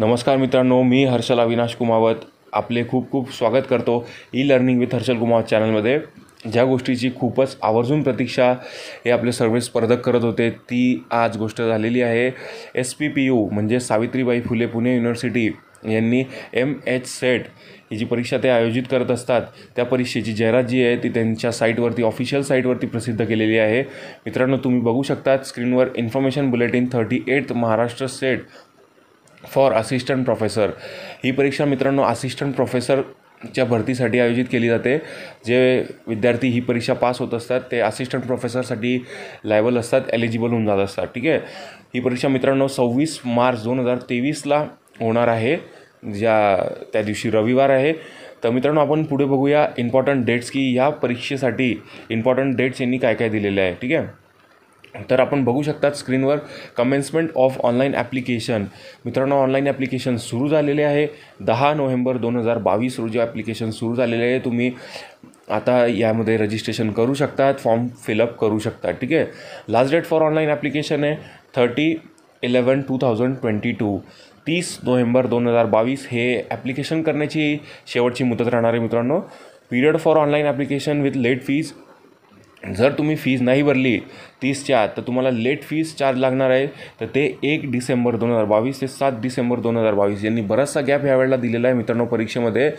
नमस्कार मित्रांनो मी हर्षल अविनाश कुमावत आपले खूप खूप स्वागत करतो e learning with Harshal Kumawat चॅनलमध्ये ज्या गोष्टीची खूपच आवर्जून प्रतीक्षा हे आपले सर्व स्पर्धक करत होते ती आज गोष्ट झालेली आहे एस पी पी यू म्हणजे सावित्रीबाई फुले पुणे युनिव्हर्सिटी यांनी एम एच सेट ही जी परीक्षा ते आयोजित करत असतात त्या परीक्षेची जाहिरात जी आहे ती त्यांच्या साईटवरती ऑफिशियल साईटवरती प्रसिद्ध केलेली आहे मित्रांनो तुम्ही बघू शकता स्क्रीनवर information bulletin thirty eight Maharashtra SET for assistant professor ही परीक्षा मित्रांनो असिस्टंट प्रोफेसरच्या भरतीसाठी आयोजित केली जाते जे विद्यार्थी ही परीक्षा पास होत असतात ते असिस्टंट प्रोफेसरसाठी लायबल असतात एलिजिबल होऊन जात असतात ठीक आहे ही परीक्षा मित्रांनो सव्वीस मार्च दोन हजार तेवीसला होणार आहे ज्या त्या दिवशी रविवार आहे तर मित्रांनो आपण पुढे बघूया इम्पॉर्टंट डेट्स की या परीक्षेसाठी इम्पॉर्टंट डेट्स यांनी काय काय दिलेले आहे ठीक आहे तर आपण बघू शकतात स्क्रीनवर कमेन्समेंट ऑफ ऑनलाईन ॲप्लिकेशन मित्रांनो ऑनलाईन ॲप्लिकेशन सुरू झालेले आहे दहा नोव्हेंबर दोन हजार बावीस रोजी ॲप्लिकेशन सुरू झालेले आहे तुम्ही आता यामध्ये रजिस्ट्रेशन करू शकतात फॉर्म फिलअप करू शकता ठीक आहे last date for online application आहे thirty eleven two thousand twenty two तीस नोव्हेंबर दोन हजार बावीस हे ॲप्लिकेशन करण्याची शेवटची मुदत राहणार आहे मित्रांनो period for online application with late fees जर तुम्ही फीज नाही भरली तीसच्या तर तुम्हाला लेट फीज चार्ज लागणार आहे तर ते एक डिसेंबर दोन हजार बावीस ते सात डिसेंबर दोन हजार बावीस यांनी बराचसा गॅप ह्यावेळेला दिलेला आहे मित्रांनो परीक्षेमध्ये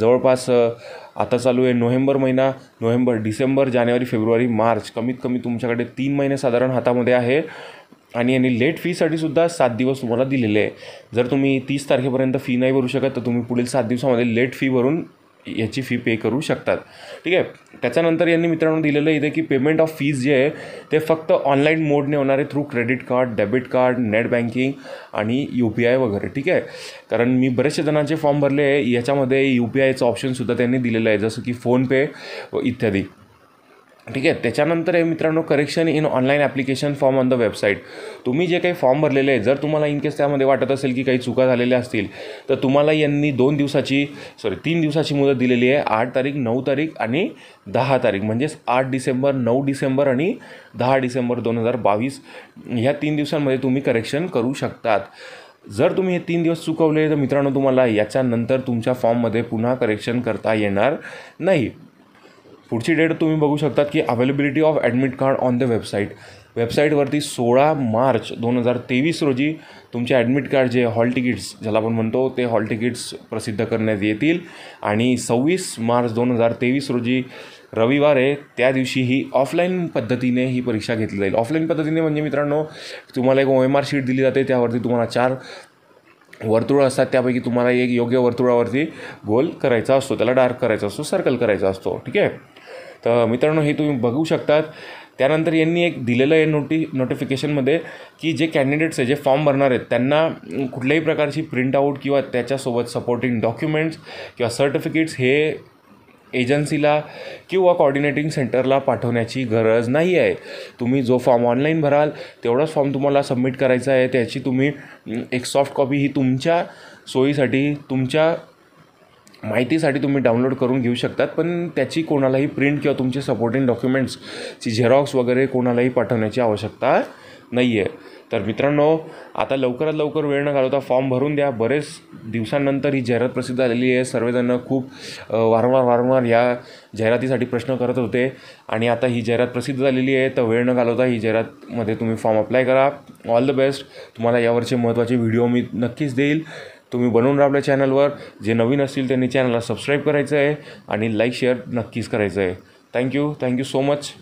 जवळपास आता चालू आहे नोव्हेंबर महिना नोव्हेंबर डिसेंबर जानेवारी फेब्रुवारी मार्च कमीत कमी तुमच्याकडे तीन महिने साधारण हातामध्ये आहे आणि यांनी लेट फीसाठी सुद्धा सात दिवस तुम्हाला दिलेले आहे जर तुम्ही तीस तारखेपर्यंत फी नाही भरू शकत तर तुम्ही पुढील सात दिवसामध्ये लेट फी भरून याची फी पे करू शकतात ठीक आहे त्याच्यानंतर यांनी मित्रांनो दिलेलं इथे की पेमेंट ऑफ फीज जे आहे ते फक्त ऑनलाईन मोडने होणार आहे through credit card debit card net banking आणि यू पी आय वगैरे ठीक आहे कारण मी बरेचशे जणांचे फॉर्म भरले आहे याच्यामध्ये यू पी आयचं ऑप्शनसुद्धा त्यांनी दिलेलं आहे जसं की फोनपे इत्यादी ठीक आहे त्याच्यानंतर आहे मित्रांनो correction in online application form on the website तुम्ही जे काही फॉर्म भरलेले आहे जर तुम्हाला इन केस त्यामध्ये वाटत असेल की काही चुका झालेल्या असतील तर तुम्हाला यांनी दोन दिवसाची सॉरी तीन दिवसाची मुदत दिलेली आहे आठ तारीख नऊ तारीख आणि दहा तारीख म्हणजेच आठ डिसेंबर नऊ डिसेंबर आणि दहा डिसेंबर दोन हजार बावीस ह्या तीन दिवसांमध्ये तुम्ही करेक्शन करू शकतात जर तुम्ही हे तीन दिवस चुकवले तर मित्रांनो तुम्हाला याच्यानंतर तुमच्या फॉर्ममध्ये पुन्हा करेक्शन करता येणार नाही पुढची डेट तुम्ही बघू शकतात की availability of admit card on the website वेबसाईटवरती सोळा मार्च दोन हजार तेवीस रोजी तुमचे ॲडमिट कार्ड जे हॉल तिकीट्स ज्याला आपण म्हणतो ते हॉल तिकीट्स प्रसिद्ध करण्यात येतील आणि सव्वीस मार्च दोन हजार तेवीस रोजी रविवार आहे त्या दिवशी ही ऑफलाईन पद्धतीने ही परीक्षा घेतली जाईल ऑफलाईन पद्धतीने म्हणजे मित्रांनो तुम्हाला एक ओ एम आर शीट दिली जाते त्यावरती तुम्हाला चार वर्तुळं असतात त्यापैकी तुम्हाला एक योग्य वर्तुळावरती गोल करायचा असतो त्याला डार्क करायचा असतो सर्कल करायचा असतो ठीक आहे तर मित्रांनो हे तुम्ही बघू शकतात त्यानंतर यांनी एक दिलेलं आहे नोटी नोटिफिकेशनमध्ये की जे कॅन्डिडेट्स आहे जे फॉर्म भरणार आहेत त्यांना कुठल्याही प्रकारची आऊट किंवा त्याच्यासोबत सपोर्टिंग डॉक्युमेंट्स किंवा सर्टिफिकेट्स हे एजन्सीला किंवा कॉर्डिनेटिंग सेंटरला पाठवण्याची गरज नाही आहे तुम्ही जो फॉर्म ऑनलाईन भराल तेवढाच फॉर्म तुम्हाला सबमिट करायचा आहे त्याची तुम्ही एक सॉफ्ट कॉपी ही तुमच्या सोयीसाठी तुमच्या माहितीसाठी तुम्ही डाउनलोड करून घेऊ शकतात पण त्याची कोणालाही प्रिंट किंवा तुमचे सपोर्टिंग डॉक्युमेंट्सची झेरॉक्स वगैरे कोणालाही पाठवण्याची आवश्यकता नाही आहे तर मित्रांनो आता लवकरात लवकर वेळ न घालवता फॉर्म भरून द्या बरेच दिवसांनंतर ही जाहिरात प्रसिद्ध झालेली आहे सर्वजण खूप वारंवार वारंवार या जाहिरातीसाठी प्रश्न करत होते आणि आता ही जाहिरात प्रसिद्ध झालेली आहे तर वेळ न घालवता ही जाहिरातमध्ये तुम्ही फॉर्म अप्लाय करा ऑल द बेस्ट तुम्हाला यावरचे महत्त्वाचे व्हिडिओ मी नक्कीच देईल तुम्ही बनवून राबल्या चॅनलवर जे नवीन असतील त्यांनी चॅनलला सबस्क्राईब करायचं आहे आणि लाईक शेअर नक्कीच करायचं आहे थँक्यू थँक्यू सो मच